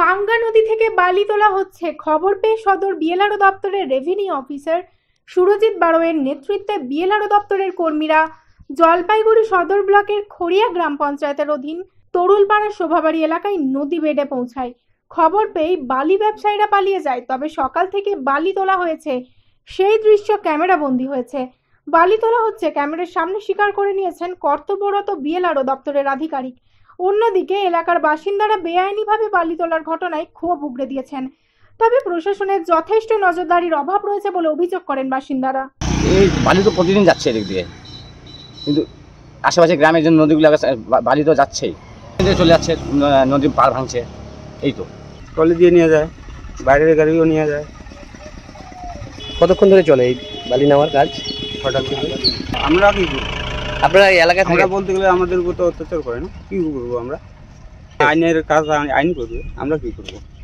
পাঙ্গা নদী থেকে বালি তোলা হচ্ছে খবর পেয়ে সদর বিএলআরও দপ্তরের রেভিনিউ অফিসার সুরজিৎ বারোয়ের নেতৃত্বে বিএলআরও দপ্তরের কর্মীরা জলপাইগুড়ি সদর ব্লকের খড়িয়া গ্রাম পঞ্চায়েতের অধীন তরুলপাড়া শোভাবাড়ি এলাকায় নদী বেডে পৌঁছায় খবর পেয়ে বালি ব্যবসায়ীরা পালিয়ে যায় তবে সকাল থেকে বালি তোলা হয়েছে সেই দৃশ্য ক্যামেরা বন্দি হয়েছে বালি তোলা হচ্ছে ক্যামেরার সামনে স্বীকার করে নিয়েছেন কর্তব্যরত বিএলআরও দপ্তরের আধিকারিক অন্যদিকে এলাকার বাসিন্দারা বেআইনিভাবে বালি তোলার ঘটনায় ক্ষোভ উগড়ে দিয়েছেন তবে প্রশাসনের যথেষ্ট নজরদারির অভাব রয়েছে বলে অভিযোগ করেন বাসিন্দারা এই বালি তো প্রতিদিন যাচ্ছে এদিক দিয়ে কিন্তু আশেপাশে গ্রামের যে নদীগুলো বালি তো যাচ্ছেই চলে যাচ্ছে নদী পার ভাঙছে এই তো কলে দিয়ে নিয়ে যায় বাইরের গাড়িও নিয়ে যায় কতক্ষণ ধরে চলে এই বালি নেওয়ার কাজ হঠাৎ আমরা কি আপনারা এলাকায় থেকে বলতে গেলে আমাদের উপর তো অত্যাচার করে না কি করবো আমরা আইনের কাজ আইন করবে আমরা কি করবো